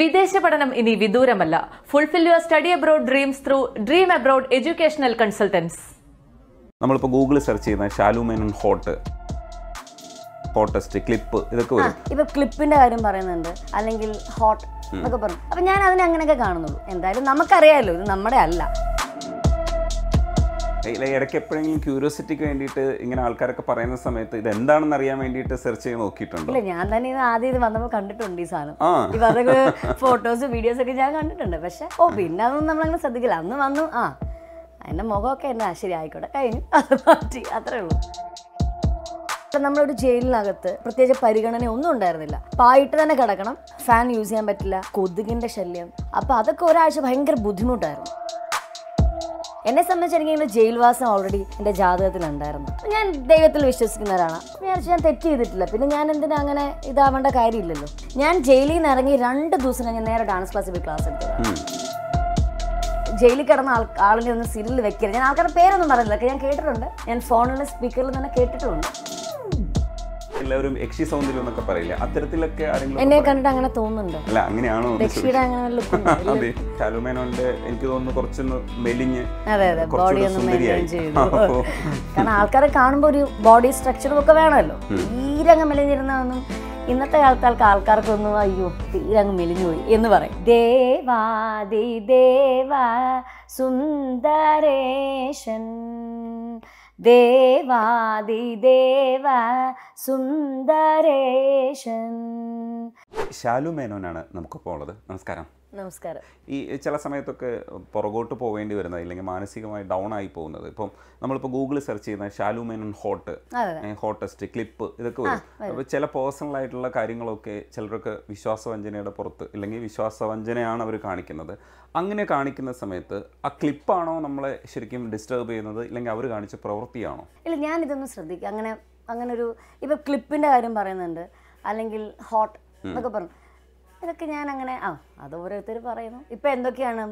വിദേശ പഠനം ഇനി വിദൂരമല്ല fulfil your study abroad dreams through dream abroad educational consultants നമ്മളിപ്പോ ഗൂഗിൾ സെർച്ച് ചെയ്യുന്ന ഷാലുമേൻ ഹോട്ട് ക്ലിപ്പ് ഇതൊക്കെ ക്ലിപ്പിന്റെ കാര്യം പറയുന്നുണ്ട് അല്ലെങ്കിൽ ഹോട്ട് എന്നൊക്കെ പറഞ്ഞു അപ്പൊ ഞാൻ അതിനെ അങ്ങനെയൊക്കെ കാണുന്നുള്ളൂ എന്തായാലും നമുക്കറിയാമല്ലോ ഇത് നമ്മുടെ അല്ല ഇടയ്ക്ക് എപ്പോഴെങ്കിലും ക്യൂരിയോസിറ്റിക്ക് വേണ്ടിയിട്ട് ഇങ്ങനെ ആൾക്കാരൊക്കെ പറയുന്ന സമയത്ത് ഇത് എന്താണെന്ന് അറിയാൻ വേണ്ടിയിട്ട് സെർച്ച് ചെയ്ത് നോക്കിയിട്ടുണ്ട് ഇല്ല ഞാൻ തന്നെ ഇത് ആദ്യം ഇത് വന്നപ്പോൾ കണ്ടിട്ടുണ്ട് ഈ സാധനം ഈ പറഞ്ഞ ഫോട്ടോസ് വീഡിയോസ് ഒക്കെ ഞാൻ കണ്ടിട്ടുണ്ട് പക്ഷെ ഓ പിന്നെ അതൊന്നും നമ്മളങ്ങനെ ശ്രദ്ധിക്കില്ല അന്ന് വന്നു ആ എൻ്റെ മുഖമൊക്കെ എന്നെ ശരി ആയിക്കോട്ടെ കഴിഞ്ഞു അത് മാറ്റി അത്രേ ഉള്ളൂ നമ്മളൊരു ജയിലിനകത്ത് പ്രത്യേകിച്ച് പരിഗണന ഒന്നും ഉണ്ടായിരുന്നില്ല പായിട്ട് തന്നെ കിടക്കണം ഫാൻ യൂസ് ചെയ്യാൻ പറ്റില്ല കൊതുകിൻ്റെ ശല്യം അപ്പോൾ അതൊക്കെ ഒരാഴ്ച ഭയങ്കര ബുദ്ധിമുട്ടായിരുന്നു എന്നെ സംബന്ധിച്ചിടങ്കിൽ ജയിൽവാസം ഓൾറെഡി എൻ്റെ ജാതകത്തിലുണ്ടായിരുന്നു ഞാൻ ദൈവത്തിൽ വിശ്വസിക്കുന്ന ഒരാളാണ് ഞാൻ ഞാൻ തെറ്റ് ചെയ്തിട്ടില്ല പിന്നെ ഞാൻ എന്തിനാ അങ്ങനെ ഇതാവേണ്ട കാര്യമില്ലല്ലോ ഞാൻ ജയിലിൽ നിന്ന് ഇറങ്ങി രണ്ട് ദിവസം ഞാൻ നേരെ ഡാൻസ് ക്ലാസ് പോയി ക്ലാസ് എടുത്തു ജയിലിൽ കിടന്ന ആൾ ആളിനെ ഒന്ന് സിരിൽ വെക്കരുത് ഞാൻ ആൾക്കാരുടെ പേരൊന്നും പറയുന്നില്ല ഞാൻ കേട്ടിട്ടുണ്ട് ഞാൻ ഫോണിലെ സ്പീക്കറിൽ തന്നെ കേട്ടിട്ടുണ്ട് എല്ലാവരും യക്ഷി സൗന്ദര്യം എന്നൊക്കെ പറയില്ല അത്തരത്തിലൊക്കെ ആരെങ്കിലും എന്നെ കണ്ടിട്ട് അങ്ങനെ തോന്നുന്നുണ്ടോ അല്ല അങ്ങനെയാണോ അതെ ശാലുമേനോന്റെ എനിക്ക് തോന്നുന്നു കുറച്ചൊന്ന് മെലിഞ്ഞ് കാരണം ആൾക്കാരെ കാണുമ്പോൾ ഒരു ബോഡി സ്ട്രക്ചറും ഒക്കെ വേണമല്ലോ തീരങ്ങ് മെലിഞ്ഞിരുന്നൊന്നും ഇന്നത്തെ കാലത്താൾക്ക് ആൾക്കാർക്കൊന്നും അയ്യോ തീരങ്ങ് മെലിഞ്ഞു പോയി എന്ന് പറയും ദേവാ ദേവാ സുന്ദരേശൻ ദേവാദിദേവ സുന്ദരേശൻ ശാലു മേനോനാണ് നമുക്കിപ്പോൾ ഉള്ളത് നമസ്കാരം നമസ്കാരം ഈ ചില സമയത്തൊക്കെ പുറകോട്ട് പോവേണ്ടി വരുന്നത് ഇല്ലെങ്കിൽ മാനസികമായി ഡൗൺ ആയി പോകുന്നത് ഇപ്പം നമ്മളിപ്പോൾ ഗൂഗിൾ സെർച്ച് ചെയ്യുന്ന ഷാലുമേൻ ഹോട്ട് ഹോട്ടസ്റ്റ് ക്ലിപ്പ് ഇതൊക്കെ വരും അപ്പോൾ ചില പേഴ്സണൽ ആയിട്ടുള്ള കാര്യങ്ങളൊക്കെ ചിലർക്ക് വിശ്വാസവഞ്ചനയുടെ പുറത്ത് ഇല്ലെങ്കിൽ വിശ്വാസവഞ്ചനയാണ് അവർ കാണിക്കുന്നത് അങ്ങനെ കാണിക്കുന്ന സമയത്ത് ആ ക്ലിപ്പാണോ നമ്മളെ ശരിക്കും ഡിസ്റ്റർബ് ചെയ്യുന്നത് ഇല്ലെങ്കിൽ അവർ കാണിച്ച പ്രവൃത്തിയാണോ ഇല്ല ഞാൻ ഇതൊന്നും ശ്രദ്ധിക്കുക അങ്ങനെ അങ്ങനെ ഒരു ഇപ്പം ക്ലിപ്പിൻ്റെ കാര്യം പറയുന്നുണ്ട് അല്ലെങ്കിൽ ഹോട്ട് എന്നൊക്കെ പറഞ്ഞു ഇതൊക്കെ ഞാൻ അങ്ങനെ ആ അത് ഓരോരുത്തർ പറയുന്നു ഇപ്പം എന്തൊക്കെയാണ്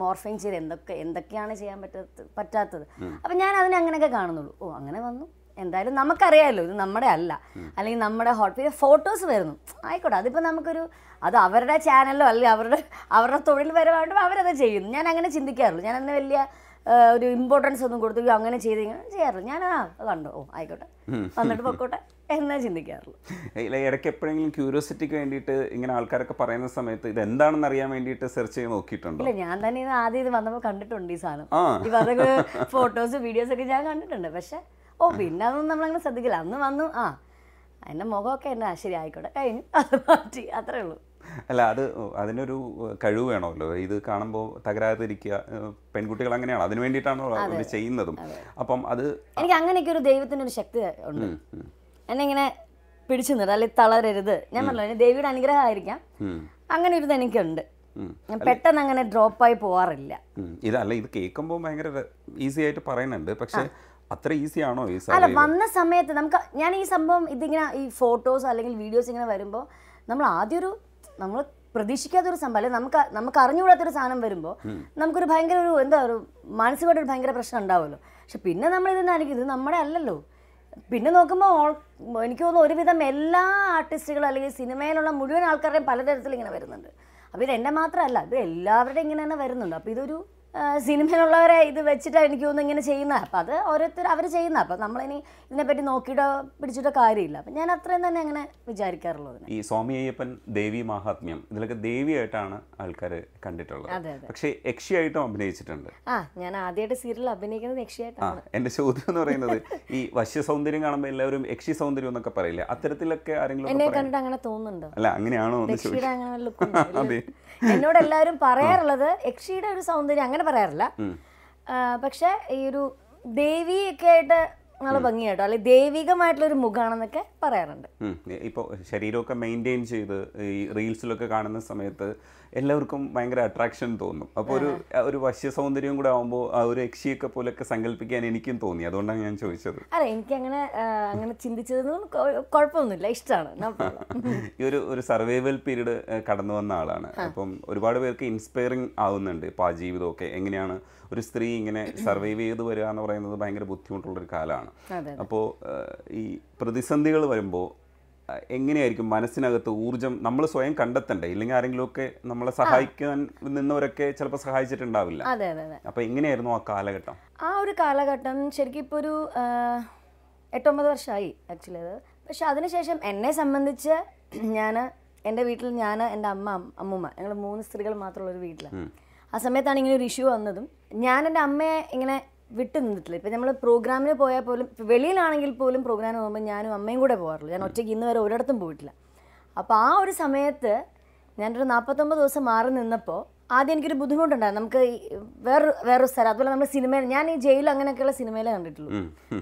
മോർഫിങ് ചെയ്ത് എന്തൊക്കെ എന്തൊക്കെയാണ് ചെയ്യാൻ പറ്റാത്ത പറ്റാത്തത് അപ്പം ഞാൻ അതിനെ അങ്ങനെയൊക്കെ കാണുന്നുള്ളൂ ഓ അങ്ങനെ വന്നു എന്തായാലും നമുക്കറിയാമല്ലോ ഇത് നമ്മുടെ അല്ല അല്ലെങ്കിൽ നമ്മുടെ ഹോട്ട് പിന്നെ ഫോട്ടോസ് വരുന്നു ആയിക്കോട്ടെ അതിപ്പോൾ നമുക്കൊരു അത് അവരുടെ ചാനലിലോ അല്ലെങ്കിൽ അവരുടെ അവരുടെ തൊഴിൽ വരവായിട്ടും അവരത് ചെയ്യുന്നു ഞാൻ അങ്ങനെ ചിന്തിക്കാറുള്ളൂ ഞാൻ വലിയ ഒരു ഇമ്പോർട്ടൻസ് ഒന്നും കൊടുത്തു അങ്ങനെ ചെയ്ത് ചെയ്യാറുള്ളൂ ഞാൻ ആ കണ്ടോ ഓ ആയിക്കോട്ടെ വന്നിട്ട് പൊക്കോട്ടെ എന്നാ ചിന്തിക്കാറുള്ളൂ ഇടയ്ക്ക് എപ്പോഴെങ്കിലും ക്യൂരിയോസിറ്റിക്ക് വേണ്ടിയിട്ട് ഇങ്ങനെ ആൾക്കാരൊക്കെ പറയുന്ന സമയത്ത് ഇത് എന്താണെന്ന് അറിയാൻ വേണ്ടിയിട്ട് സെർച്ച് ചെയ്ത് നോക്കിയിട്ടുണ്ട് ഇല്ല ഞാൻ തന്നെ ഇത് ആദ്യം ഇത് വന്നപ്പോൾ കണ്ടിട്ടുണ്ട് ഈ സാധനം ഇപ്പം ഫോട്ടോസ് വീഡിയോസ് ഒക്കെ ഞാൻ കണ്ടിട്ടുണ്ട് പക്ഷെ ഓ പിന്നെ അതൊന്നും നമ്മളങ്ങനെ ശ്രദ്ധിക്കില്ല അന്ന് വന്നു ആ എന്റെ മുഖമൊക്കെ എന്നാ ശരി ആയിക്കോട്ടെ കഴിഞ്ഞു അത് മാറ്റി അത്രേ ഉള്ളൂ അല്ല അത് അതിനൊരു കഴിവ് വേണമല്ലോ ഇത് കാണുമ്പോൾ തകരാതിരിക്കുക പെൺകുട്ടികൾ അങ്ങനെയാണ് അതിന് വേണ്ടിയിട്ടാണോ ചെയ്യുന്നതും അപ്പം അത് എനിക്ക് അങ്ങനെയൊക്കെ ഒരു ദൈവത്തിന് ഒരു ശക്തി ഉണ്ട് എന്നെ ഇങ്ങനെ പിടിച്ചു നിർത്തുക അല്ലെങ്കിൽ തളരരുത് ഞാൻ പറഞ്ഞു ദേവിയുടെ അനുഗ്രഹം ആയിരിക്കാം അങ്ങനെ ഒരു എനിക്കുണ്ട് ഞാൻ പെട്ടെന്ന് അങ്ങനെ ഡ്രോപ്പായി പോവാറില്ല ഇതല്ല ഇത് കേൾക്കുമ്പോൾ ഭയങ്കര ഈസി ആയിട്ട് പറയുന്നുണ്ട് പക്ഷേ അത്ര ഈസി ആണോ അല്ല വന്ന സമയത്ത് നമുക്ക് ഞാൻ ഈ സംഭവം ഇതിങ്ങനെ ഈ ഫോട്ടോസ് അല്ലെങ്കിൽ വീഡിയോസ് ഇങ്ങനെ വരുമ്പോൾ നമ്മൾ ആദ്യം ഒരു നമ്മൾ പ്രതീക്ഷിക്കാത്തൊരു സംഭവം അല്ലെങ്കിൽ നമുക്ക് നമുക്ക് അറിഞ്ഞുകൂടാത്തൊരു സാധനം വരുമ്പോൾ നമുക്കൊരു ഭയങ്കര ഒരു എന്താ ഒരു മാനസികമായിട്ടൊരു ഭയങ്കര പ്രശ്നം ഉണ്ടാവുമല്ലോ പക്ഷെ പിന്നെ നമ്മൾ ഇതെന്നായിരിക്കും ഇത് നമ്മുടെ അല്ലല്ലോ പിന്നെ നോക്കുമ്പോൾ എനിക്ക് തോന്നുന്നു ഒരുവിധം എല്ലാ ആർട്ടിസ്റ്റുകളും അല്ലെങ്കിൽ സിനിമയിലുള്ള മുഴുവൻ ആൾക്കാരുടെയും പലതരത്തിൽ ഇങ്ങനെ വരുന്നുണ്ട് അപ്പോൾ ഇത് എൻ്റെ മാത്രമല്ല ഇത് എല്ലാവരുടെയും ഇങ്ങനെ തന്നെ വരുന്നുണ്ട് അപ്പോൾ ഇതൊരു സിനിമയിലുള്ളവരെ ഇത് വെച്ചിട്ടാണ് എനിക്ക് തോന്നുന്നു ഇങ്ങനെ ചെയ്യുന്നത് അപ്പോൾ അത് ഓരോരുത്തർ അവർ ചെയ്യുന്ന അപ്പോൾ നമ്മളിനി ഇതിനെപ്പറ്റി നോക്കിയിട്ടോ പിടിച്ചിട്ടോ കാര്യമില്ല അപ്പം ഞാൻ അത്രയും തന്നെ അങ്ങനെ വിചാരിക്കാറുള്ളത് ഈ സ്വാമി അയ്യപ്പൻ ദേവി മഹാത്മ്യം ഇതിലൊക്കെ ദേവിയായിട്ടാണ് ആൾക്കാർ കണ്ടിട്ടുള്ളത് പക്ഷേ യക്ഷിയായിട്ടും അഭിനയിച്ചിട്ടുണ്ട് ആ ഞാൻ ആദ്യമായിട്ട് സീരിയൽ അഭിനയിക്കുന്നത് യക്ഷിയായിട്ടാണ് എൻ്റെ ചോദ്യം എന്ന് പറയുന്നത് ഈ വശ്യ സൗന്ദര്യം കാണുമ്പോൾ എല്ലാവരും യക്ഷി സൗന്ദര്യം എന്നൊക്കെ പറയില്ല അത്തരത്തിലൊക്കെ ആരെങ്കിലും എന്നെ കണ്ടിട്ട് അങ്ങനെ തോന്നുന്നുണ്ടോ അല്ല അങ്ങനെയാണോ അതെ എന്നോട് എല്ലാവരും പറയാറുള്ളത് യക്ഷിയുടെ ഒരു സൗന്ദര്യം അങ്ങനെ പറയാറില്ല പക്ഷെ ഈ ഒരു ദേവിയൊക്കെ ആയിട്ട് നല്ല ഭംഗിയായിട്ടോ അല്ലെ ദൈവികമായിട്ടുള്ള ഒരു മുഖമാണെന്നൊക്കെ പറയാറുണ്ട് ഇപ്പോൾ ശരീരമൊക്കെ മെയിൻറ്റെയിൻ ചെയ്ത് ഈ റീൽസിലൊക്കെ കാണുന്ന സമയത്ത് എല്ലാവർക്കും ഭയങ്കര അട്രാക്ഷൻ തോന്നും അപ്പോൾ ഒരു ഒരു വശ്യ സൗന്ദര്യം കൂടെ ആകുമ്പോൾ ആ ഒരു യക്ഷിയൊക്കെ പോലൊക്കെ സങ്കല്പിക്കാൻ എനിക്കും തോന്നി അതുകൊണ്ടാണ് ഞാൻ ചോദിച്ചത് അല്ല എനിക്ക് അങ്ങനെ അങ്ങനെ ചിന്തിച്ചതൊന്നും കുഴപ്പമൊന്നുമില്ല ഇഷ്ടമാണ് ഈ ഒരു ഒരു സർവൈവൽ പീരീഡ് കടന്നു വന്ന ആളാണ് അപ്പം ഒരുപാട് പേർക്ക് ഇൻസ്പയറിങ് ആവുന്നുണ്ട് ഇപ്പോൾ ആ ജീവിതമൊക്കെ എങ്ങനെയാണ് ഒരു സ്ത്രീ ഇങ്ങനെ സർവൈവ് ചെയ്ത് വരിക എന്ന് പറയുന്നത് ഭയങ്കര ബുദ്ധിമുട്ടുള്ളൊരു കാലമാണ് അപ്പോൾ ഈ പ്രതിസന്ധികൾ വരുമ്പോൾ എങ്ങനെയായിരിക്കും മനസ്സിനകത്ത് ഊർജ്ജം നമ്മൾ സ്വയം കണ്ടെത്തണ്ടേ ഇല്ലെങ്കിൽ ആരെങ്കിലുമൊക്കെ നമ്മളെ സഹായിക്കാൻ നിന്നവരൊക്കെ ചിലപ്പോൾ സഹായിച്ചിട്ടുണ്ടാവില്ല അതെ അതെ അപ്പോൾ എങ്ങനെയായിരുന്നു ആ കാലഘട്ടം ആ ഒരു കാലഘട്ടം ശരിക്കും ഇപ്പോൾ ഒരു എട്ടൊമ്പത് വർഷമായി ആക്ച്വലി അത് പക്ഷെ അതിനുശേഷം എന്നെ സംബന്ധിച്ച് ഞാൻ എൻ്റെ വീട്ടിൽ ഞാൻ എൻ്റെ അമ്മ അമ്മൂമ്മ ഞങ്ങൾ മൂന്ന് സ്ത്രീകൾ മാത്രമുള്ള ഒരു വീട്ടിലാണ് ആ സമയത്താണ് ഇങ്ങനെ ഒരു ഇഷ്യൂ വന്നതും ഞാൻ എൻ്റെ അമ്മയെ ഇങ്ങനെ വിട്ടു നിന്നിട്ടില്ല ഇപ്പം നമ്മൾ പ്രോഗ്രാമിന് പോയാൽ പോലും വെളിയിലാണെങ്കിൽ പോലും പ്രോഗ്രാമിന് പോകുമ്പോൾ ഞാനും അമ്മയും കൂടെ പോകാറുള്ളൂ ഞാൻ ഒറ്റയ്ക്ക് ഇന്ന് വരെ ഒരിടത്തും പോയിട്ടില്ല അപ്പോൾ ആ ഒരു സമയത്ത് ഞാനൊരു നാൽപ്പത്തൊമ്പത് ദിവസം മാറി നിന്നപ്പോൾ ആദ്യം എനിക്കൊരു ബുദ്ധിമുട്ടുണ്ടായിരുന്നു നമുക്ക് വേറെ വേറൊരു സ്ഥലം അതുപോലെ നമ്മൾ സിനിമയിൽ ഞാൻ ഈ ജയിൽ അങ്ങനെയൊക്കെയുള്ള സിനിമയിലേ കണ്ടിട്ടുള്ളൂ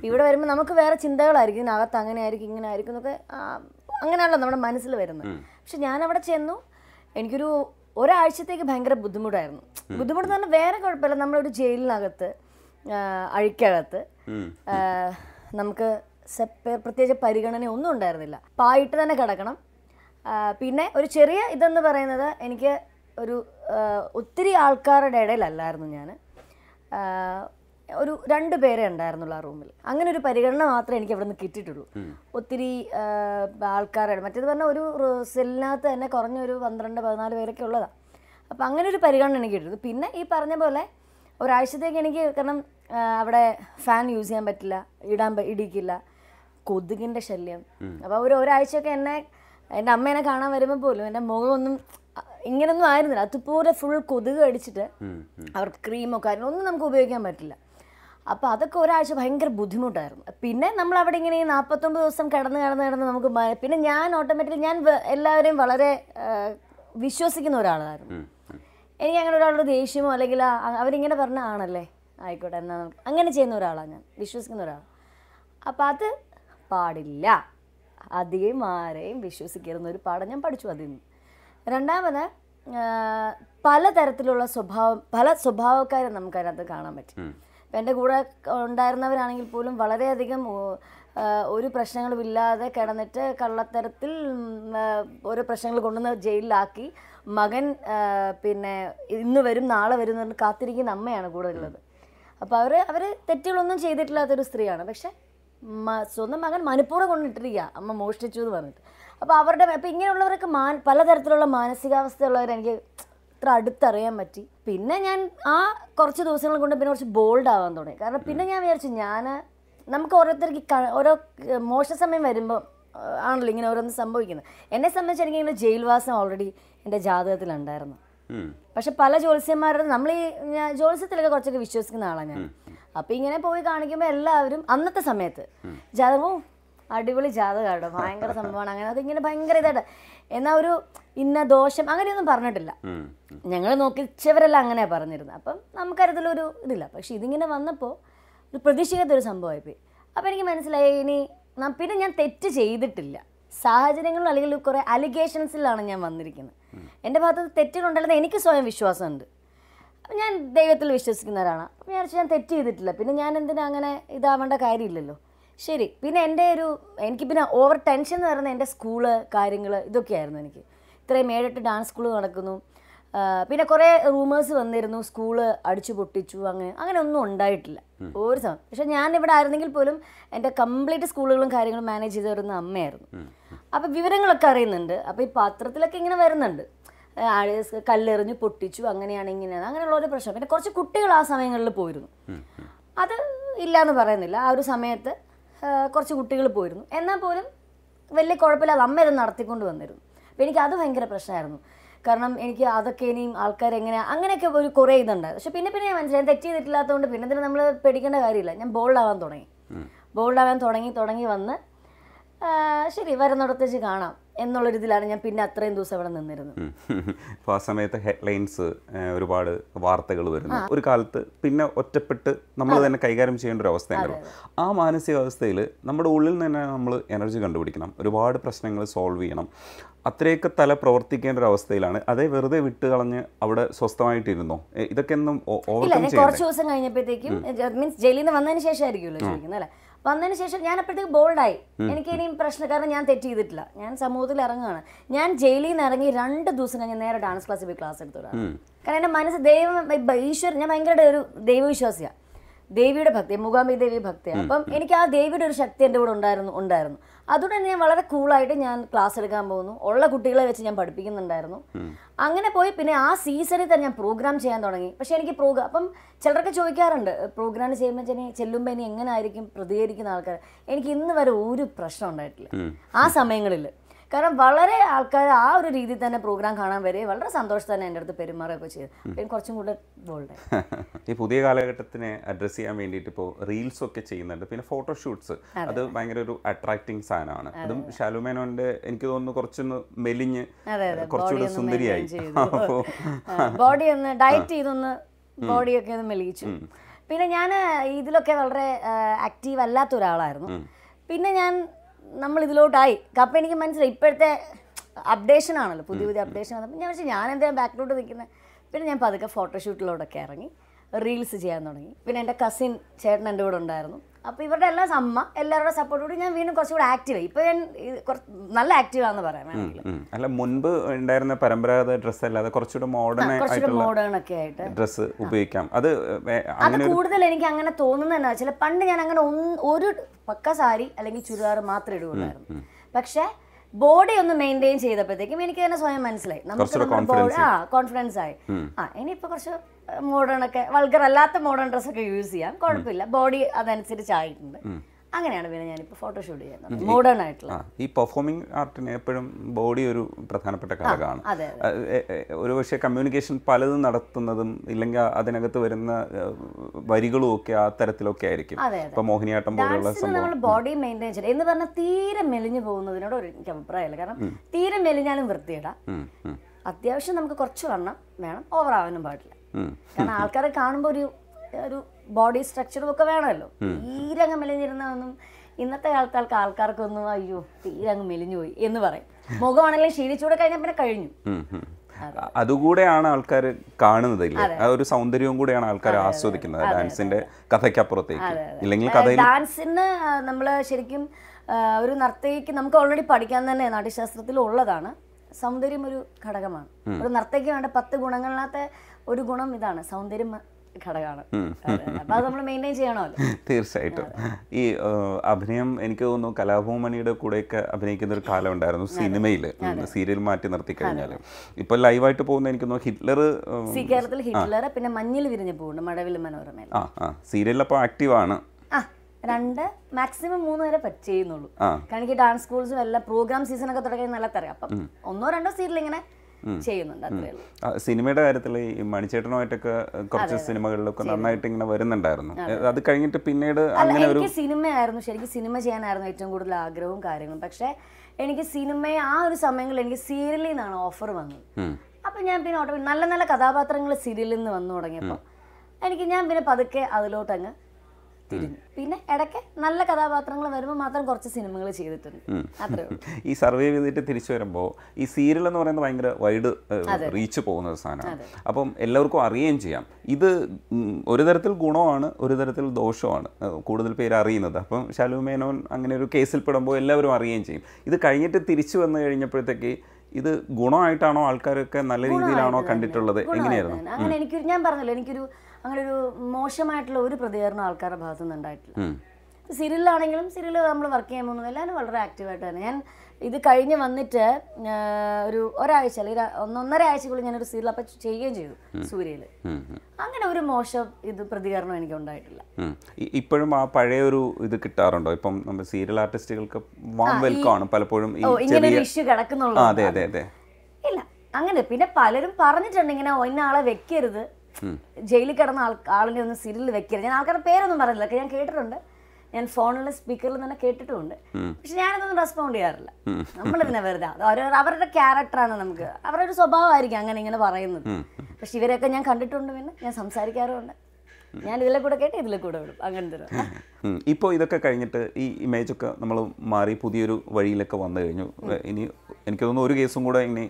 ഇവിടെ വരുമ്പോൾ നമുക്ക് വേറെ ചിന്തകളായിരിക്കും അകത്ത് അങ്ങനെ ആയിരിക്കും ഇങ്ങനെ ആയിരിക്കും എന്നൊക്കെ അങ്ങനെയാണല്ലോ നമ്മുടെ മനസ്സിൽ വരുന്നത് പക്ഷെ ഞാൻ അവിടെ ചെന്നു എനിക്കൊരു ഒരാഴ്ചത്തേക്ക് ഭയങ്കര ബുദ്ധിമുട്ടായിരുന്നു ബുദ്ധിമുട്ട് പറഞ്ഞാൽ വേറെ കുഴപ്പമില്ല നമ്മളൊരു ജയിലിനകത്ത് അഴിക്കകത്ത് നമുക്ക് പ്രത്യേകിച്ച് പരിഗണന ഒന്നും ഉണ്ടായിരുന്നില്ല പായിട്ട് തന്നെ കിടക്കണം പിന്നെ ഒരു ചെറിയ ഇതെന്ന് പറയുന്നത് എനിക്ക് ഒരു ഒത്തിരി ആൾക്കാരുടെ ഇടയിലല്ലായിരുന്നു ഞാൻ ഒരു രണ്ട് പേരെ ഉണ്ടായിരുന്നുള്ളു ആ റൂമിൽ അങ്ങനെ ഒരു പരിഗണന മാത്രമേ എനിക്ക് അവിടെ നിന്ന് കിട്ടിയിട്ടുള്ളൂ ഒത്തിരി ആൾക്കാരുടെ മറ്റേത് പറഞ്ഞാൽ ഒരു സെല്ലിനകത്ത് തന്നെ കുറഞ്ഞ ഒരു പന്ത്രണ്ട് പതിനാല് പേരൊക്കെ ഉള്ളതാണ് അപ്പം അങ്ങനെ ഒരു പരിഗണന എനിക്ക് കിട്ടുന്നത് പിന്നെ ഈ പറഞ്ഞ പോലെ ഒരാഴ്ചത്തേക്ക് എനിക്ക് കാരണം അവിടെ ഫാൻ യൂസ് ചെയ്യാൻ പറ്റില്ല ഇടാൻ ഇടിക്കില്ല കൊതുകിൻ്റെ ശല്യം അപ്പോൾ ഒരു ഒരാഴ്ചയൊക്കെ എന്നെ എൻ്റെ അമ്മേനെ കാണാൻ വരുമ്പോൾ പോലും എൻ്റെ മുഖമൊന്നും ഇങ്ങനൊന്നും ആയിരുന്നില്ല അതുപോലെ ഫുൾ കൊതുക് അടിച്ചിട്ട് അവർക്ക് ക്രീമോ കാര്യങ്ങളോ ഒന്നും നമുക്ക് ഉപയോഗിക്കാൻ പറ്റില്ല അപ്പോൾ അതൊക്കെ ഒരാഴ്ച ഭയങ്കര ബുദ്ധിമുട്ടായിരുന്നു പിന്നെ നമ്മൾ അവിടെ ഇങ്ങനെ ഈ നാൽപ്പത്തൊമ്പത് ദിവസം കടന്ന് കടന്ന് കടന്ന് നമുക്ക് പിന്നെ ഞാൻ ഓട്ടോമാറ്റിക്കലി ഞാൻ എല്ലാവരെയും വളരെ വിശ്വസിക്കുന്ന ഒരാളായിരുന്നു എനിക്ക് അങ്ങനെ ഒരാളുടെ ദേഷ്യമോ അല്ലെങ്കിൽ അവരിങ്ങനെ പറഞ്ഞ ആണല്ലേ ആയിക്കോട്ടെ എന്നാൽ നമുക്ക് അങ്ങനെ ചെയ്യുന്ന ഒരാളാണ് ഞാൻ വിശ്വസിക്കുന്ന ഒരാളാണ് അപ്പോൾ അത് പാടില്ല അധികം ആരെയും വിശ്വസിക്കരുന്ന ഒരു പാഠം ഞാൻ പഠിച്ചു അതിൽ നിന്ന് രണ്ടാമത് പലതരത്തിലുള്ള സ്വഭാവം പല സ്വഭാവക്കാരെ നമുക്കതിനകത്ത് കാണാൻ പറ്റും ഇപ്പം എൻ്റെ കൂടെ ഉണ്ടായിരുന്നവരാണെങ്കിൽ പോലും വളരെയധികം ഒരു പ്രശ്നങ്ങളും ഇല്ലാതെ കിടന്നിട്ട് കള്ളത്തരത്തിൽ ഓരോ പ്രശ്നങ്ങൾ കൊണ്ടുവന്ന് ജയിലിലാക്കി മകൻ പിന്നെ ഇന്ന് വരും നാളെ വരും എന്ന് കാത്തിരിക്കുന്ന അമ്മയാണ് കൂടുതലുള്ളത് അപ്പോൾ അവർ അവർ തെറ്റുകളൊന്നും ചെയ്തിട്ടില്ലാത്തൊരു സ്ത്രീയാണ് പക്ഷേ സ്വന്തം മകൻ മനഃപൂർവ്വം കൊണ്ടിട്ടിരിക്കുക അമ്മ മോഷ്ടിച്ചു എന്ന് പറഞ്ഞിട്ട് അപ്പോൾ അവരുടെ അപ്പോൾ ഇങ്ങനെയുള്ളവർക്ക് മാൻ പലതരത്തിലുള്ള മാനസികാവസ്ഥയുള്ളവർ എനിക്ക് ഇത്ര അടുത്തറിയാൻ പറ്റി പിന്നെ ഞാൻ ആ കുറച്ച് ദിവസങ്ങൾ കൊണ്ട് പിന്നെ കുറച്ച് ബോൾഡ് ആവാൻ തുടങ്ങി കാരണം പിന്നെ ഞാൻ വിചാരിച്ചു ഞാൻ നമുക്ക് ഓരോരുത്തർക്ക് ഓരോ മോശ സമയം വരുമ്പോൾ ആണല്ലോ ഇങ്ങനെ ഓരോന്ന് സംഭവിക്കുന്നത് എന്നെ സംബന്ധിച്ച് ഇങ്ങനെ ജയിൽവാസം ഓൾറെഡി എൻ്റെ ജാതകത്തിലുണ്ടായിരുന്നു പക്ഷെ പല ജ്യോത്സ്യന്മാരുടെ നമ്മൾ ഈ ജ്യോത്സ്യത്തിലൊക്കെ കുറച്ചൊക്കെ വിശ്വസിക്കുന്ന ആളാണ് ഞാൻ അപ്പൊ ഇങ്ങനെ പോയി കാണിക്കുമ്പോൾ എല്ലാവരും അന്നത്തെ സമയത്ത് ജാതകവും അടിപൊളി ജാതകമാണ് ഭയങ്കര സംഭവമാണ് അങ്ങനെ അത് ഇങ്ങനെ ഭയങ്കര ഇതായിട്ട് എന്നാ ഒരു ഇന്ന ദോഷം അങ്ങനെയൊന്നും പറഞ്ഞിട്ടില്ല ഞങ്ങൾ നോക്കിച്ചവരെല്ലാം അങ്ങനെ പറഞ്ഞിരുന്നത് അപ്പം നമുക്കതിലൊരു ഇതില്ല പക്ഷെ ഇതിങ്ങനെ വന്നപ്പോൾ ഒരു പ്രതീക്ഷിക്കാത്തൊരു ഒരു സംഭവമായി പോയി അപ്പോൾ എനിക്ക് മനസ്സിലായി ഇനി പിന്നെ ഞാൻ തെറ്റ് ചെയ്തിട്ടില്ല സാഹചര്യങ്ങളും അല്ലെങ്കിൽ കുറേ അലിഗേഷൻസിലാണ് ഞാൻ വന്നിരിക്കുന്നത് എൻ്റെ ഭാഗത്ത് തെറ്റുകളുണ്ടല്ലെന്ന് എനിക്ക് സ്വയം വിശ്വാസമുണ്ട് ഞാൻ ദൈവത്തിൽ വിശ്വസിക്കുന്ന ഒരാളാണ് അപ്പം ഞാൻ ഞാൻ തെറ്റ് ചെയ്തിട്ടില്ല പിന്നെ ഞാൻ എന്തിനാ അങ്ങനെ ഇതാവേണ്ട കാര്യമില്ലല്ലോ ശരി പിന്നെ എൻ്റെ ഒരു എനിക്ക് പിന്നെ ഓവർ ടെൻഷൻ എന്ന് പറയുന്നത് എൻ്റെ സ്കൂള് കാര്യങ്ങൾ ഇതൊക്കെയായിരുന്നു എനിക്ക് ഇത്രയും ഏഴെട്ട് ഡാൻസ് സ്കൂൾ നടക്കുന്നു പിന്നെ കുറേ റൂമേഴ്സ് വന്നിരുന്നു സ്കൂള് അടിച്ചു പൊട്ടിച്ചു അങ്ങനെ അങ്ങനെ ഒന്നും ഉണ്ടായിട്ടില്ല ഒരു സമയം പക്ഷെ ഞാൻ ഇവിടെ ആയിരുന്നെങ്കിൽ പോലും എൻ്റെ കംപ്ലീറ്റ് സ്കൂളുകളും കാര്യങ്ങളും മാനേജ് ചെയ്ത് വരുന്ന അമ്മയായിരുന്നു അപ്പോൾ വിവരങ്ങളൊക്കെ അറിയുന്നുണ്ട് അപ്പോൾ ഈ പത്രത്തിലൊക്കെ ഇങ്ങനെ വരുന്നുണ്ട് കല്ലെറിഞ്ഞ് പൊട്ടിച്ചു അങ്ങനെയാണ് ഇങ്ങനെയാണ് അങ്ങനെയുള്ള ഒരു പ്രശ്നം പിന്നെ കുറച്ച് കുട്ടികൾ ആ സമയങ്ങളിൽ പോയിരുന്നു അത് ഇല്ല എന്ന് പറയുന്നില്ല ആ ഒരു സമയത്ത് കുറച്ച് കുട്ടികൾ പോയിരുന്നു എന്നാൽ പോലും വലിയ കുഴപ്പമില്ലാതെ അമ്മ ഇത് നടത്തിക്കൊണ്ട് വന്നിരുന്നു അപ്പം എനിക്ക് അത് ഭയങ്കര പ്രശ്നമായിരുന്നു കാരണം എനിക്ക് അതൊക്കെ ഇനിയും ആൾക്കാർ എങ്ങനെ അങ്ങനെയൊക്കെ ഒരു കുറേ ഇതുണ്ടായിരുന്നു പക്ഷെ പിന്നെ പിന്നെ ഞാൻ മനസ്സിലായി തെറ്റ് ചെയ്തിട്ടില്ലാത്തതുകൊണ്ട് പിന്നെ തന്നെ നമ്മൾ പേടിക്കേണ്ട കാര്യമില്ല ഞാൻ ബോൾഡാവാൻ തുടങ്ങി ബോൾഡാവാൻ തുടങ്ങി തുടങ്ങി വന്ന് ശരി വരുന്നിടത്തേച്ച് കാണാം എന്നുള്ള രീതിയിലാണ് ഞാൻ പിന്നെ അത്രയും ദിവസം അവിടെ നിന്നിരുന്നത് അപ്പോൾ ആ സമയത്ത് ഹെഡ്ലൈൻസ് ഒരുപാട് വാർത്തകൾ വരുന്നു ഒരു കാലത്ത് പിന്നെ ഒറ്റപ്പെട്ട് നമ്മൾ തന്നെ കൈകാര്യം ചെയ്യേണ്ട ഒരു അവസ്ഥയുണ്ടല്ലോ ആ മാനസികാവസ്ഥയിൽ നമ്മുടെ ഉള്ളിൽ തന്നെ നമ്മൾ എനർജി കണ്ടുപിടിക്കണം ഒരുപാട് പ്രശ്നങ്ങൾ സോൾവ് ചെയ്യണം അത്രയൊക്കെ തല പ്രവർത്തിക്കേണ്ട ഒരു അവസ്ഥയിലാണ് അതേ വെറുതെ വിട്ട് കളഞ്ഞ് അവിടെ സ്വസ്ഥമായിട്ടിരുന്നോ ഇതൊക്കെ ഒന്നും ഓവർകം കുറച്ച് ദിവസം കഴിഞ്ഞപ്പോഴത്തേക്കും മീൻസ് ജയിലിൽ നിന്ന് വന്നതിന് ശേഷമായിരിക്കുമല്ലോ ചോദിക്കുന്നത് അല്ലേ വന്നതിന് ശേഷം ഞാൻ അപ്പോഴത്തേക്ക് ബോൾഡായി എനിക്ക് ഇനിയും പ്രശ്നം കാരണം ഞാൻ തെറ്റ് ചെയ്തിട്ടില്ല ഞാൻ സമൂഹത്തിൽ ഇറങ്ങുകയാണ് ഞാൻ ജയിലിൽ നിന്ന് ഇറങ്ങി രണ്ട് ദിവസം കഴിഞ്ഞ് നേരെ ഡാൻസ് ക്ലാസ്സിൽ പോയി ക്ലാസ് എടുത്തോടാണ് കാരണം എൻ്റെ മനസ്സ് ദൈവം ഈശ്വരൻ ഞാൻ ഭയങ്കര ഒരു ദൈവവിശ്വാസിയാണ് ദേവിയുടെ ഭക്തി മൂകാംബി ദേവി ഭക്തിയാണ് അപ്പം എനിക്ക് ആ ദേവിയുടെ ഒരു ശക്തി എൻ്റെ കൂടെ ഉണ്ടായിരുന്നു ഉണ്ടായിരുന്നു അതുകൊണ്ട് തന്നെ ഞാൻ വളരെ കൂളായിട്ട് ഞാൻ ക്ലാസ് എടുക്കാൻ പോകുന്നു ഉള്ള കുട്ടികളെ വെച്ച് ഞാൻ പഠിപ്പിക്കുന്നുണ്ടായിരുന്നു അങ്ങനെ പോയി പിന്നെ ആ സീസണിൽ തന്നെ ഞാൻ പ്രോഗ്രാം ചെയ്യാൻ തുടങ്ങി പക്ഷേ എനിക്ക് പ്രോഗ്രാം അപ്പം ചിലരൊക്കെ ചോദിക്കാറുണ്ട് പ്രോഗ്രാം ചെയ്യുമ്പോൾ ചെന്നെ ചെല്ലുമ്പോൾ ഇനി എങ്ങനെ ആയിരിക്കും പ്രതികരിക്കുന്ന ആൾക്കാർ എനിക്ക് ഇന്ന് വരെ ഒരു പ്രശ്നം ഉണ്ടായിട്ടില്ല ആ സമയങ്ങളിൽ കാരണം വളരെ ആൾക്കാർ ആ ഒരു രീതിയിൽ തന്നെ പ്രോഗ്രാം കാണാൻ വരെ വളരെ സന്തോഷം തന്നെ എൻ്റെ അടുത്ത് പെരുമാറുകയൊക്കെ ചെയ്തു പിന്നെ കുറച്ചും കൂടെ ബോൾഡ് ഈ പുതിയ കാലഘട്ടത്തിനെ അഡ്രസ് ചെയ്യാൻ വേണ്ടിയിട്ട് ഇപ്പോൾ റീൽസ് ഒക്കെ ചെയ്യുന്നുണ്ട് പിന്നെ ഫോട്ടോഷൂട്ട്സ് അത് ഭയങ്കര ഒരു അട്രാക്റ്റിംഗ് സാധനമാണ് അതും ഷാലുമേനോന്റെ എനിക്ക് തോന്നുന്നു കുറച്ചൊന്ന് മെലിഞ്ഞ് കുറച്ചുകൂടെ സുന്ദരിയായി ബോഡി ഒന്ന് ഡയറ്റ് ചെയ്തൊന്ന് ബോഡിയൊക്കെ ഒന്ന് മെലിയിച്ചു പിന്നെ ഞാൻ ഇതിലൊക്കെ വളരെ ആക്റ്റീവ് അല്ലാത്ത ഒരാളായിരുന്നു പിന്നെ ഞാൻ നമ്മൾ ഇതിലോട്ടായി അപ്പം എനിക്ക് മനസ്സിലായി ഇപ്പോഴത്തെ അപ്ഡേഷൻ ആണല്ലോ പുതിയ പുതിയ അപ്ഡേഷൻ വന്നപ്പോൾ ഞാൻ പക്ഷേ ഞാൻ എന്തെങ്കിലും ബാക്കിലോട്ട് നിൽക്കുന്നത് പിന്നെ ഞാൻ പതുക്കെ ഫോട്ടോഷൂട്ടിലോടൊക്കെ ഇറങ്ങി റീൽസ് ചെയ്യാൻ തുടങ്ങി പിന്നെ എൻ്റെ കസിൻ ചേട്ടൻ എൻ്റെ കൂടെ ഉണ്ടായിരുന്നു അപ്പോൾ ഇവരുടെ എല്ലാം അമ്മ എല്ലാവരുടെ സപ്പോർട്ടോട് ഞാൻ വീണ്ടും കുറച്ചുകൂടെ ആക്റ്റീവ് ആയി ഇപ്പോൾ ഞാൻ നല്ല ആക്റ്റീവ് ആണെന്ന് പറയാം അല്ല മുൻപ് ഉണ്ടായിരുന്ന പരമ്പരാഗത ഡ്രസ്സ് അല്ലാതെ കുറച്ചുകൂടെ മോഡേൺ ആയിട്ടുള്ള മോഡേൺ ഒക്കെ ആയിട്ട് ഡ്രസ്സ് ഉപയോഗിക്കാം അത് അത് കൂടുതൽ എനിക്ക് അങ്ങനെ തോന്നുന്നതെന്ന് വെച്ചാൽ പണ്ട് ഞാൻ അങ്ങനെ ഒരു പക്ക സാരി അല്ലെങ്കിൽ ചുരിദാർ മാത്രമേ ഇടുകയുള്ളായിരുന്നു പക്ഷേ ബോഡി ഒന്ന് മെയിൻറ്റെയിൻ ചെയ്തപ്പോഴത്തേക്കും എനിക്ക് തന്നെ സ്വയം മനസ്സിലായി നമുക്ക് ആ കോൺഫിഡൻസ് ആയി ആ ഇനിയിപ്പോൾ കുറച്ച് മോഡേണൊക്കെ വൾഗർ അല്ലാത്ത മോഡേൺ ഡ്രസ്സൊക്കെ യൂസ് ചെയ്യാം കുഴപ്പമില്ല ബോഡി അതനുസരിച്ച് ആയിട്ടുണ്ട് അങ്ങനെയാണ് പിന്നെ ഞാനിപ്പോൾ ഫോട്ടോഷൂട്ട് ചെയ്യുന്നത് മോഡേൺ ആയിട്ടുള്ള ഈ പെർഫോമിംഗ് ആർട്ടിന് എപ്പോഴും ബോഡി ഒരു പ്രധാനപ്പെട്ട ഘടകമാണ് ഒരു പക്ഷേ കമ്മ്യൂണിക്കേഷൻ പലതും നടത്തുന്നതും ഇല്ലെങ്കിൽ അതിനകത്ത് വരുന്ന വരികളും ഒക്കെ ആ തരത്തിലൊക്കെ ആയിരിക്കും ഇപ്പൊ മോഹിനിയാട്ടം പോലുള്ള നമ്മൾ ബോഡി മെയിൻറ്റെയിൻ ചെയ്യുക എന്ന് പറഞ്ഞാൽ തീരെ മെലിഞ്ഞു പോകുന്നതിനോട് ഒരു എനിക്ക് അഭിപ്രായമില്ല കാരണം തീരെ മെലിഞ്ഞാലും വൃത്തിയിടാം അത്യാവശ്യം നമുക്ക് കുറച്ച് വണ്ണം വേണം ഓവർ ആവാനും പാടില്ല കാരണം ആൾക്കാരെ കാണുമ്പോൾ ഒരു ഒരു ബോഡി സ്ട്രക്ചറും ഒക്കെ വേണമല്ലോ തീരെ അങ്ങ് മെലിഞ്ഞിരുന്നൊന്നും ഇന്നത്തെ കാലത്താൾക്ക് ആൾക്കാർക്കൊന്നും അയ്യോ തീരെ അങ്ങ് മെലിഞ്ഞു പോയി എന്ന് പറയും മുഖമാണെങ്കിലും ശീലിച്ചുകൂടെ കഴിഞ്ഞാൽ പിന്നെ കഴിഞ്ഞു അതുകൂടെയാണ് ആൾക്കാർ കാണുന്നത് ആ ഒരു സൗന്ദര്യവും കൂടെയാണ് ആൾക്കാർ ആസ്വദിക്കുന്നത് ഡാൻസിന്റെ കഥയ്ക്കപ്പുറത്തേക്ക് ഇല്ലെങ്കിൽ കഥയിൽ ഡാൻസിന് നമ്മൾ ശരിക്കും ഒരു നർത്തകിക്ക് നമുക്ക് ഓൾറെഡി പഠിക്കാൻ തന്നെ നാട്യശാസ്ത്രത്തിൽ ഉള്ളതാണ് സൗന്ദര്യം ഒരു ഘടകമാണ് ഒരു നർത്തകിക്ക് വേണ്ട പത്ത് ഗുണങ്ങളിനകത്തെ ഒരു ഗുണം ഇതാണ് സൗന്ദര്യം ഘടകമാണ് നമ്മൾ മെയിൻറ്റെയിൻ ചെയ്യണമല്ലോ തീർച്ചയായിട്ടും ഈ അഭിനയം എനിക്ക് തോന്നുന്നു കലാഭൂമണിയുടെ കൂടെയൊക്കെ അഭിനയിക്കുന്ന ഒരു കാലം ഉണ്ടായിരുന്നു സിനിമയിൽ സീരിയൽ മാറ്റി നിർത്തി കഴിഞ്ഞാൽ ഇപ്പൊ ലൈവായിട്ട് പോകുന്ന എനിക്ക് തോന്നുന്നു ഹിറ്റ്ലർ കേരളത്തിൽ ഹിറ്റ്ലർ പിന്നെ മഞ്ഞിൽ വിരിഞ്ഞു പോകുന്നു മഴവിൽ മനോരമ ആ സീരിയലിൽ അപ്പൊ ആക്റ്റീവ് ആണ് രണ്ട് മാക്സിമം മൂന്ന് വരെ ചെയ്യുന്നുള്ളൂ കാരണം ഈ ഡാൻസ് സ്കൂൾസും എല്ലാം പ്രോഗ്രാം സീസൺ ഒക്കെ തുടങ്ങി നല്ല തരാം അപ്പം ഒന്നോ രണ്ടോ സീരിയൽ ഇങ്ങനെ ചെയ്യുന്നുണ്ട് സിനിമയുടെ കാര്യത്തിൽ ഈ മണിച്ചേട്ടനുമായിട്ടൊക്കെ കുറച്ച് സിനിമകളിലൊക്കെ നന്നായിട്ട് ഇങ്ങനെ വരുന്നുണ്ടായിരുന്നു അത് കഴിഞ്ഞിട്ട് പിന്നീട് അങ്ങനെ ഒരു സിനിമയായിരുന്നു ശരിക്കും സിനിമ ചെയ്യാനായിരുന്നു ഏറ്റവും കൂടുതൽ ആഗ്രഹവും കാര്യങ്ങളും പക്ഷേ എനിക്ക് സിനിമയെ ആ ഒരു സമയങ്ങളിൽ എനിക്ക് സീരിയലിൽ നിന്നാണ് ഓഫർ വന്നത് അപ്പം ഞാൻ പിന്നെ നല്ല നല്ല കഥാപാത്രങ്ങൾ സീരിയലിൽ നിന്ന് വന്നു തുടങ്ങിയപ്പോൾ എനിക്ക് ഞാൻ പിന്നെ പതുക്കെ അതിലോട്ടങ്ങ് തിരിഞ്ഞു പിന്നെ ഇടയ്ക്ക് നല്ല കഥാപാത്രങ്ങൾ വരുമ്പോൾ മാത്രം കുറച്ച് സിനിമകൾ ചെയ്തിട്ടുണ്ട് ഈ സർവേ ചെയ്തിട്ട് തിരിച്ചു വരുമ്പോൾ ഈ സീരിയൽ എന്ന് പറയുന്നത് ഭയങ്കര വൈഡ് റീച്ച് പോകുന്ന ഒരു സാധനമാണ് അപ്പം എല്ലാവർക്കും അറിയുകയും ചെയ്യാം ഇത് ഒരു തരത്തിൽ ഗുണമാണ് ഒരു തരത്തിൽ ദോഷമാണ് കൂടുതൽ പേര് അറിയുന്നത് അപ്പം ശാലു മേനോൻ അങ്ങനെ ഒരു കേസിൽ പെടുമ്പോൾ എല്ലാവരും അറിയുകയും ചെയ്യും ഇത് കഴിഞ്ഞിട്ട് തിരിച്ചു വന്നു കഴിഞ്ഞപ്പോഴത്തേക്ക് ഇത് ഗുണമായിട്ടാണോ ആൾക്കാരൊക്കെ നല്ല രീതിയിലാണോ കണ്ടിട്ടുള്ളത് എങ്ങനെയായിരുന്നു അങ്ങനെ എനിക്കൊരു ഞാൻ പറഞ്ഞല്ലോ എനിക്കൊരു അങ്ങനെ ഒരു മോശമായിട്ടുള്ള ഒരു പ്രതികരണം ആൾക്കാരുടെ ഭാഗത്തുനിന്ന് ഉണ്ടായിട്ടില്ല സിരിലാണെങ്കിലും സിരിൽ നമ്മൾ വർക്ക് ചെയ്യാൻ പോകുന്നത് എല്ലാവരും വളരെ ആക്റ്റീവായിട്ട് തന്നെ ഞാൻ ഇത് കഴിഞ്ഞ് വന്നിട്ട് ഒരു ഒരാഴ്ച അല്ലെങ്കിൽ ഒന്നൊന്നര ആഴ്ചക്കുള്ളിൽ ഞാനൊരു സീരിയൽ അപ്പം ചെയ്യുകയും ചെയ്തു സൂര്യയിൽ അങ്ങനെ ഒരു മോശം ഇത് പ്രതികരണം എനിക്ക് ഉണ്ടായിട്ടില്ല ഇപ്പോഴും ആ പഴയ ഒരു ഇത് കിട്ടാറുണ്ടോ ഇപ്പം നമ്മൾ സീരിയൽ ആർട്ടിസ്റ്റുകൾക്ക് വാം ആണ് പലപ്പോഴും ഇങ്ങനെ ഇഷ്യൂ കിടക്കുന്നുള്ളൂ അതെ അതെ അതെ ഇല്ല അങ്ങനെ പിന്നെ പലരും പറഞ്ഞിട്ടുണ്ട് ഇങ്ങനെ ഒന്നാളെ വെക്കരുത് ജയിലിൽ കിടന്ന ആൾ ആളിനെ ഒന്ന് സീരിയലിൽ വെക്കരുത് ഞാൻ ആൾക്കാരുടെ പേരൊന്നും പറഞ്ഞില്ല ഞാൻ കേട്ടിട്ടുണ്ട് ഞാൻ ഫോണിലെ സ്പീക്കറിൽ തന്നെ കേട്ടിട്ടുമുണ്ട് പക്ഷെ ഞാനതൊന്നും റെസ്പോണ്ട് ചെയ്യാറില്ല നമ്മൾ വെറുതെ അവരുടെ ക്യാരക്ടറാണ് നമുക്ക് അവരുടെ സ്വഭാവമായിരിക്കും അങ്ങനെ ഇങ്ങനെ പറയുന്നത് പക്ഷെ ഇവരെയൊക്കെ ഞാൻ കണ്ടിട്ടുണ്ട് പിന്നെ ഞാൻ സംസാരിക്കാറുമുണ്ട് ഞാൻ ഇതിലെ കൂടെ കേട്ട് ഇതിലെ കൂടെ വിടും അങ്ങനത്തെ ഇപ്പോൾ ഇതൊക്കെ കഴിഞ്ഞിട്ട് ഈ ഇമേജൊക്കെ നമ്മൾ മാറി പുതിയൊരു വഴിയിലൊക്കെ വന്നു കഴിഞ്ഞു ഇനി എനിക്ക് തോന്നുന്നു ഒരു കേസും കൂടെ ഇനി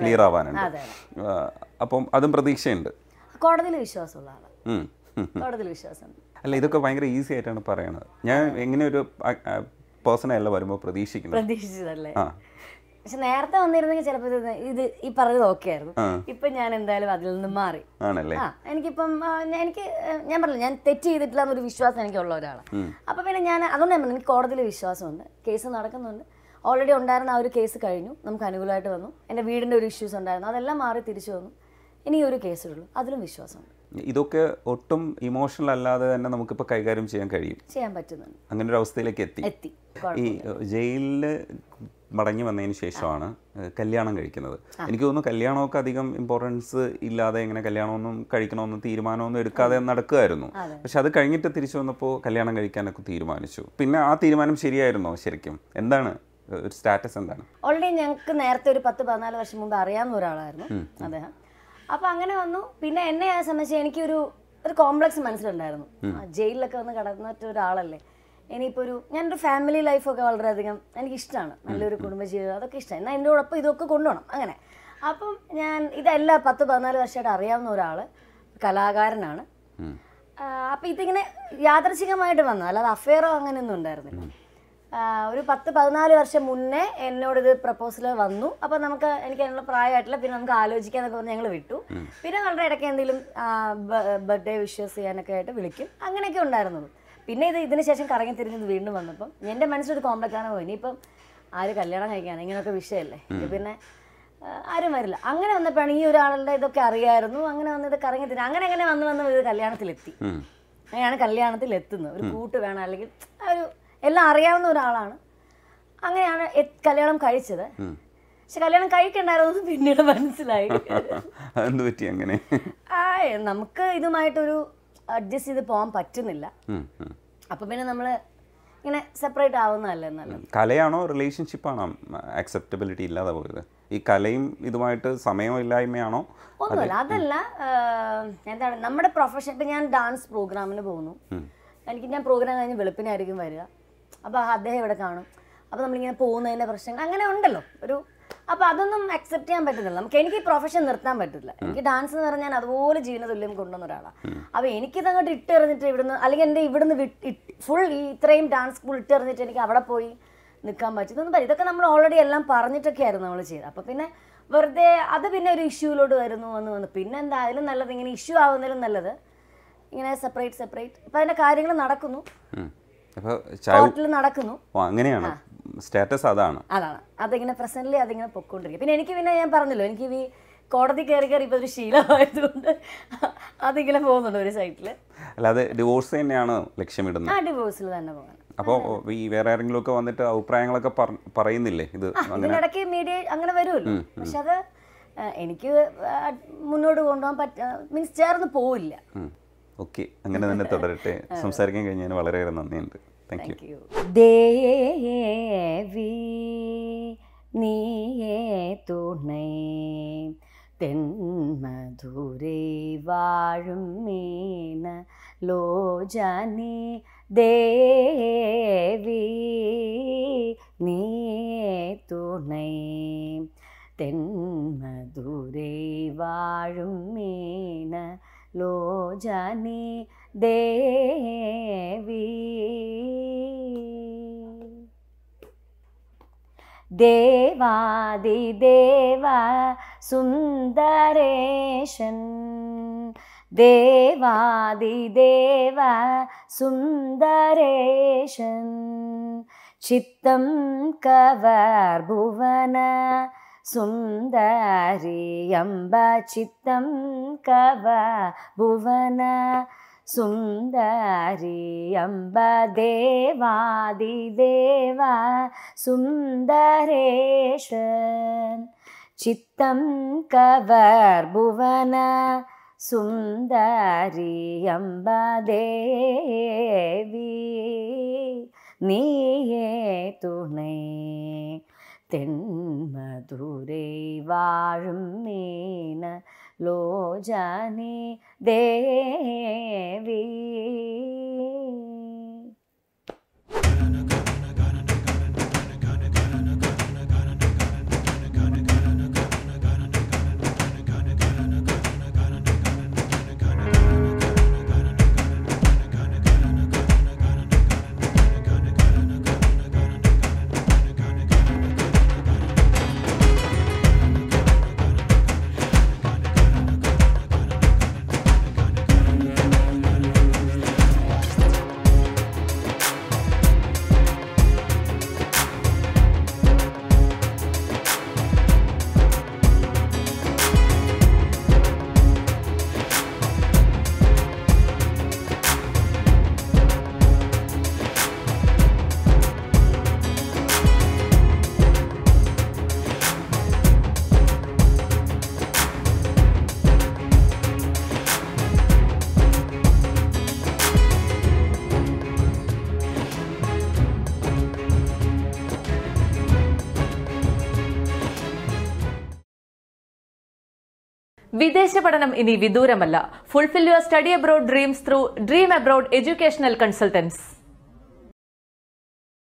ക്ലിയർ ആവാനുണ്ട് അപ്പം അതും പ്രതീക്ഷയുണ്ട് കോടതിയിൽ വിശ്വാസമുള്ള ആളാണ് കോടതിയിൽ വിശ്വാസം അല്ല ഇതൊക്കെ ഭയങ്കര ഈസി ആയിട്ടാണ് പറയുന്നത് ഞാൻ എങ്ങനെ ഒരു പേഴ്സണല്ല വരുമ്പോൾ പ്രതീക്ഷിക്കുന്നത് പ്രതീക്ഷിച്ചതല്ലേ പക്ഷെ നേരത്തെ വന്നിരുന്നെങ്കിൽ ചിലപ്പോ ഇത് ഈ പറഞ്ഞത് ഓക്കെ ആയിരുന്നു ഇപ്പൊ ഞാൻ എന്തായാലും അതിൽ നിന്ന് മാറി ആണല്ലേ ആ എനിക്കിപ്പം എനിക്ക് ഞാൻ പറഞ്ഞു ഞാൻ തെറ്റ് ചെയ്തിട്ടില്ല എന്നൊരു വിശ്വാസം എനിക്കുള്ള ഒരാളാണ് അപ്പൊ പിന്നെ ഞാൻ അതുകൊണ്ട് ഞാൻ പറഞ്ഞു എനിക്ക് കോടതിയിൽ വിശ്വാസമുണ്ട് കേസ് നടക്കുന്നുണ്ട് ഓൾറെഡി ഉണ്ടായിരുന്ന ആ ഒരു കേസ് കഴിഞ്ഞു നമുക്ക് അനുകൂലമായിട്ട് വന്നു എൻ്റെ വീടിൻ്റെ ഒരു ഇഷ്യൂസ് ഉണ്ടായിരുന്നു അതെല്ലാം മാറി തിരിച്ചു വന്നു ഇനി ഒരു കേസുള്ളൂ അതിലും വിശ്വാസമുണ്ട് ഇതൊക്കെ ഒട്ടും ഇമോഷണൽ അല്ലാതെ തന്നെ നമുക്കിപ്പോൾ കൈകാര്യം ചെയ്യാൻ കഴിയും ചെയ്യാൻ പറ്റുന്നുണ്ട് അങ്ങനെ ഒരു അവസ്ഥയിലേക്ക് എത്തി എത്തി ഈ ജയിലിൽ മടങ്ങി വന്നതിന് ശേഷമാണ് കല്യാണം കഴിക്കുന്നത് എനിക്ക് തോന്നുന്നു കല്യാണമൊക്കെ അധികം ഇമ്പോർട്ടൻസ് ഇല്ലാതെ എങ്ങനെ കല്യാണമൊന്നും കഴിക്കണമെന്നും തീരുമാനമൊന്നും എടുക്കാതെ നടക്കുമായിരുന്നു പക്ഷെ അത് കഴിഞ്ഞിട്ട് തിരിച്ചു വന്നപ്പോൾ കല്യാണം കഴിക്കാനൊക്കെ തീരുമാനിച്ചു പിന്നെ ആ തീരുമാനം ശരിയായിരുന്നോ ശരിക്കും എന്താണ് ഒരു സ്റ്റാറ്റസ് എന്താണ് ഓൾറെഡി ഞങ്ങൾക്ക് നേരത്തെ ഒരു പത്ത് പതിനാല് വർഷം മുമ്പ് അറിയാവുന്ന ഒരാളായിരുന്നു അദ്ദേഹം അപ്പൊ അങ്ങനെ വന്നു പിന്നെ എന്നെ സംബന്ധിച്ച് എനിക്കൊരു ഒരു കോംപ്ലക്സ് മനസ്സിലുണ്ടായിരുന്നു ജയിലിലൊക്കെ വന്ന് കിടന്നിട്ട് ഒരാളല്ലേ ഇനിയിപ്പോൾ ഒരു ഞാനൊരു ഫാമിലി ലൈഫൊക്കെ വളരെയധികം എനിക്കിഷ്ടമാണ് നല്ലൊരു കുടുംബജീവിതം അതൊക്കെ ഇഷ്ടമാണ് എന്നാൽ എൻ്റെ ഒപ്പം ഇതൊക്കെ കൊണ്ടുപോകണം അങ്ങനെ അപ്പം ഞാൻ ഇതെല്ലാം പത്ത് പതിനാല് വർഷമായിട്ട് അറിയാവുന്ന ഒരാൾ കലാകാരനാണ് അപ്പം ഇതിങ്ങനെ യാദർശികമായിട്ട് വന്നു അല്ലാതെ അഫെയറോ അങ്ങനെയൊന്നും ഉണ്ടായിരുന്നില്ല ഒരു പത്ത് പതിനാല് വർഷം മുന്നേ എന്നോടിത് പ്രപ്പോസൽ വന്നു അപ്പം നമുക്ക് എനിക്ക് അതിനുള്ള പ്രായമായിട്ടില്ല പിന്നെ നമുക്ക് ആലോചിക്കാന്നൊക്കെ പറഞ്ഞ് ഞങ്ങൾ വിട്ടു പിന്നെ വളരെ ഇടയ്ക്ക് എന്തെങ്കിലും ബർത്ത്ഡേ വിഷസ് ചെയ്യാനൊക്കെ ആയിട്ട് വിളിക്കും അങ്ങനെയൊക്കെ ഉണ്ടായിരുന്നുള്ളൂ പിന്നെ ഇത് ഇതിന് ശേഷം കറങ്ങി തിരിഞ്ഞത് വീണ്ടും വന്നപ്പം എൻ്റെ മനസ്സിലൊരു കോംപ്ലക്സ് ആണ് പോയി ഇനിയിപ്പം ആര് കല്യാണം കഴിക്കാണ് ഇങ്ങനെയൊക്കെ വിഷയമല്ലേ പിന്നെ ആരും വരില്ല അങ്ങനെ വന്നപ്പോഴാണ് ഈ ഒരാളുടെ ഇതൊക്കെ അറിയായിരുന്നു അങ്ങനെ വന്ന് ഇത് കറങ്ങി തിരിഞ്ഞു അങ്ങനെ അങ്ങനെ വന്ന് വന്ന് ഇത് കല്യാണത്തിലെത്തി അങ്ങനെയാണ് എത്തുന്നത് ഒരു കൂട്ട് വേണം അല്ലെങ്കിൽ ഒരു എല്ലാം അറിയാവുന്ന ഒരാളാണ് അങ്ങനെയാണ് കല്യാണം കഴിച്ചത് പക്ഷെ കല്യാണം കഴിക്കണ്ടായിരുന്നു പിന്നീട് മനസ്സിലായി എന്ത് പറ്റി അങ്ങനെ നമുക്ക് ഇതുമായിട്ടൊരു അഡ്ജസ്റ്റ് ചെയ്ത് പോകാൻ പറ്റുന്നില്ല അപ്പൊ പിന്നെ നമ്മൾ ഇങ്ങനെ സെപ്പറേറ്റ് ആവുന്നതല്ലേ കലയാണോ കലയാണോ ആണോ ആക്സെപ്റ്റബിലിറ്റി ഇല്ലാതെ പോയത് ഈ കലയും ഇതുമായിട്ട് സമയമില്ലായ്മയാണോ ഒന്നുമില്ല അതല്ല എന്താണ് നമ്മുടെ പ്രൊഫഷൻ ഇപ്പൊ ഞാൻ ഡാൻസ് പ്രോഗ്രാമിന് പോകുന്നു എനിക്ക് ഞാൻ പ്രോഗ്രാം കഴിഞ്ഞ് വെളുപ്പിനായിരിക്കും വരിക അപ്പോൾ അദ്ദേഹം ഇവിടെ കാണും അപ്പോൾ നമ്മളിങ്ങനെ പോകുന്നതിന്റെ പ്രശ്നങ്ങൾ അങ്ങനെ ഉണ്ടല്ലോ ഒരു അപ്പൊ അതൊന്നും അക്സെപ്റ്റ് ചെയ്യാൻ പറ്റുന്നില്ല നമുക്ക് എനിക്ക് ഈ പ്രൊഫഷൻ നിർത്താൻ പറ്റില്ല എനിക്ക് ഡാൻസ് എന്ന് പറഞ്ഞാൽ അതുപോലെ ജീവിത തുല്യം കൊണ്ടുവന്ന ഒരാളാണ് അപ്പൊ എനിക്കിത് അങ്ങോട്ട് ഇട്ടെറിഞ്ഞിട്ട് ഇവിടുന്ന് അല്ലെങ്കിൽ എന്റെ ഇവിടുന്ന് ഫുൾ ഈ ഇത്രയും ഡാൻസ് സ്കൂൾ ഇട്ടെറിഞ്ഞിട്ട് എനിക്ക് അവിടെ പോയി നിൽക്കാൻ പറ്റും പറ്റില്ല ഇതൊക്കെ നമ്മൾ ഓൾറെഡി എല്ലാം പറഞ്ഞിട്ടൊക്കെ ആയിരുന്നു നമ്മൾ ചെയ്തത് അപ്പൊ പിന്നെ വെറുതെ അത് പിന്നെ ഒരു ഇഷ്യൂലോട് വരുന്നു വന്ന് വന്നു പിന്നെ എന്തായാലും അതിലും നല്ലത് ഇങ്ങനെ ഇഷ്യൂ ആവുന്നതിലും നല്ലത് ഇങ്ങനെ സെപ്പറേറ്റ് സെപ്പറേറ്റ് അപ്പൊ അതിന്റെ കാര്യങ്ങൾ നടക്കുന്നു നടക്കുന്നു അങ്ങനെയാണ് സ്റ്റാറ്റസ് അതാണ് അതാണ് അതിങ്ങനെ പ്രസന്റ്ലി അതിങ്ങനെ പൊക്കോണ്ടിരിക്കും പിന്നെ എനിക്ക് പിന്നെ ഞാൻ പറഞ്ഞല്ലോ എനിക്ക് ഈ കോടതി കയറി കയറി ഇപ്പോൾ ഒരു ശീലമായതുകൊണ്ട് അതിങ്ങനെ പോകുന്നുണ്ട് ഒരു സൈറ്റിൽ അല്ലാതെ ഡിവോഴ്സ് തന്നെയാണ് ലക്ഷ്യമിടുന്നത് ആ ഡിവോഴ്സിൽ തന്നെ പോകാൻ അപ്പോൾ ഈ വേറെ ആരെങ്കിലും ഒക്കെ വന്നിട്ട് അഭിപ്രായങ്ങളൊക്കെ പറയുന്നില്ലേ ഇത് ഇടയ്ക്ക് മീഡിയ അങ്ങനെ വരുമല്ലോ പക്ഷെ അത് എനിക്ക് മുന്നോട്ട് കൊണ്ടുപോകാൻ പറ്റ മീൻസ് ചേർന്ന് പോവില്ല ഓക്കെ അങ്ങനെ തന്നെ തുടരട്ടെ സംസാരിക്കാൻ കഴിഞ്ഞതിന് വളരെയേറെ നന്ദിയുണ്ട് Thank, Thank you. Devi niye to nai ten madhure varmina lo jani devi niye to nai ten madhure varmina lo jani devi देवादिदेव सुन्दरेशन् देवादिदेव सुन्दरेशन् चित्तं कवर्भुवन सुन्दरि चित्तं कव भुवन देवादिदेव सुन्दरेश चित्तं कवर्भुवन सुन्दरि देवी नियेतु नेन्मधुरेवारुणेन लो लोजाने ദേവീ വിദേശ പഠനം ഇനി വിദൂരമല്ല fulfil your study abroad dreams through dream abroad educational consultants